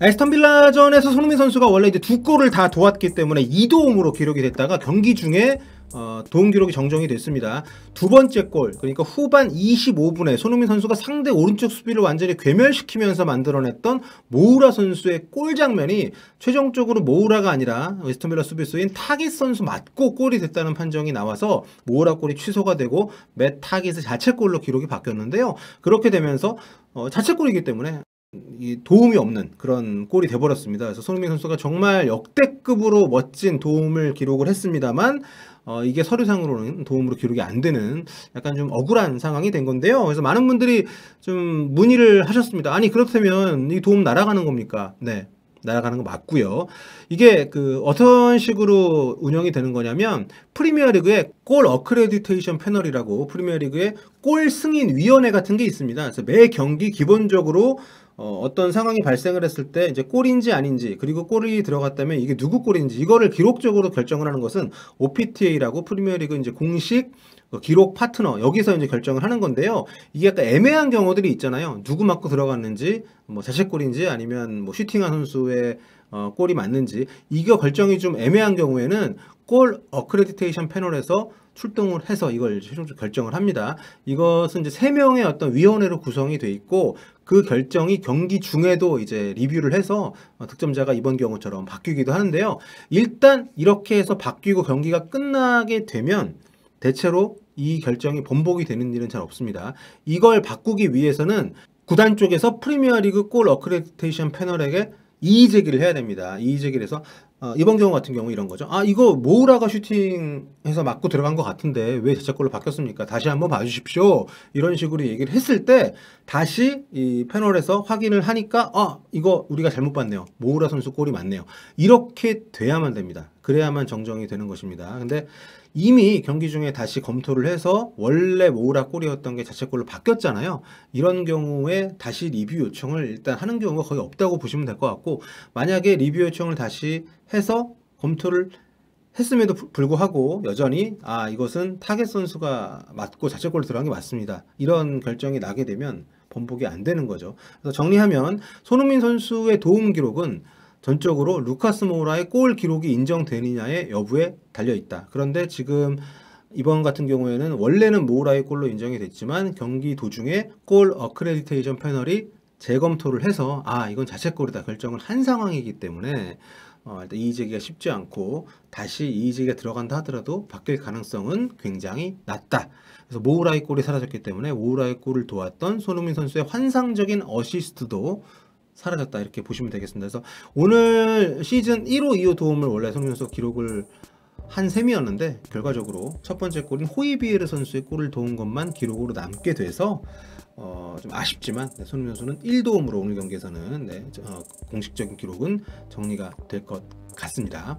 에스턴 빌라전에서 손흥민 선수가 원래 이제 두 골을 다 도왔기 때문에 2도움으로 기록이 됐다가 경기 중에 어, 도움 기록이 정정이 됐습니다. 두 번째 골, 그러니까 후반 25분에 손흥민 선수가 상대 오른쪽 수비를 완전히 괴멸시키면서 만들어냈던 모우라 선수의 골 장면이 최종적으로 모우라가 아니라 웨스턴빌라 수비수인 타깃 선수 맞고 골이 됐다는 판정이 나와서 모우라 골이 취소가 되고 맷 타깃의 자체 골로 기록이 바뀌었는데요. 그렇게 되면서 어, 자체 골이기 때문에 도움이 없는 그런 골이 돼버렸습니다. 그래서 손흥민 선수가 정말 역대급으로 멋진 도움을 기록을 했습니다만 어, 이게 서류상으로는 도움으로 기록이 안 되는 약간 좀 억울한 상황이 된 건데요. 그래서 많은 분들이 좀 문의를 하셨습니다. 아니 그렇다면 이 도움 날아가는 겁니까? 네. 날아가는 거 맞고요. 이게 그 어떤 식으로 운영이 되는 거냐면 프리미어리그에 골 어크레디테이션 패널이라고 프리미어리그의 골 승인 위원회 같은 게 있습니다. 그래서 매 경기 기본적으로 어, 떤 상황이 발생을 했을 때 이제 골인지 아닌지 그리고 골이 들어갔다면 이게 누구 골인지 이거를 기록적으로 결정을 하는 것은 OPTA라고 프리미어리그 이제 공식 그 기록 파트너 여기서 이제 결정을 하는 건데요. 이게 약간 애매한 경우들이 있잖아요. 누구 맞고 들어갔는지 뭐 자책골인지 아니면 뭐 슈팅한 선수의 어, 골이 맞는지 이거 결정이 좀 애매한 경우에는 골 어크레디테이션 패널에서 출동을 해서 이걸 최종적 으로 결정을 합니다. 이것은 이제 세 명의 어떤 위원회로 구성이 돼 있고 그 결정이 경기 중에도 이제 리뷰를 해서 어, 득점자가 이번 경우처럼 바뀌기도 하는데요. 일단 이렇게 해서 바뀌고 경기가 끝나게 되면 대체로 이 결정이 번복이 되는 일은 잘 없습니다. 이걸 바꾸기 위해서는 구단 쪽에서 프리미어리그 골 어크레디테이션 패널에게 이의 제기를 해야 됩니다. 이의 제기를 해서 어, 이번 경우 같은 경우 이런 거죠. 아 이거 모우라가 슈팅해서 맞고 들어간 것 같은데 왜 자책골로 바뀌었습니까? 다시 한번 봐주십시오. 이런 식으로 얘기를 했을 때 다시 이 패널에서 확인을 하니까 아 이거 우리가 잘못 봤네요. 모우라 선수 골이 맞네요. 이렇게 돼야만 됩니다. 그래야만 정정이 되는 것입니다. 근데 이미 경기 중에 다시 검토를 해서 원래 모으라꼴이었던게 자책골로 바뀌었잖아요. 이런 경우에 다시 리뷰 요청을 일단 하는 경우가 거의 없다고 보시면 될 것 같고 만약에 리뷰 요청을 다시 해서 검토를 했음에도 불구하고 여전히 아 이것은 타겟 선수가 맞고 자책골로 들어간 게 맞습니다. 이런 결정이 나게 되면 번복이 안 되는 거죠. 그래서 정리하면 손흥민 선수의 도움 기록은 전적으로 루카스 모우라의 골 기록이 인정되느냐의 여부에 달려있다. 그런데 지금 이번 같은 경우에는 원래는 모우라의 골로 인정이 됐지만 경기 도중에 골 어크레디테이션 패널이 재검토를 해서 아 이건 자책골이다 결정을 한 상황이기 때문에 어, 일단 이의제기가 쉽지 않고 다시 이의제기가 들어간다 하더라도 바뀔 가능성은 굉장히 낮다. 그래서 모우라의 골이 사라졌기 때문에 모우라의 골을 도왔던 손흥민 선수의 환상적인 어시스트도 사라졌다 이렇게 보시면 되겠습니다. 그래서 오늘 시즌 1호 2호 도움을 원래 손흥민 기록을 한 셈이었는데 결과적으로 첫 번째 골인 호이비에르 선수의 골을 도운 것만 기록으로 남게 돼서 어, 좀 아쉽지만 네, 손흥민 선수는 1도움으로 오늘 경기에서는 네, 어, 공식적인 기록은 정리가 될 것 같습니다.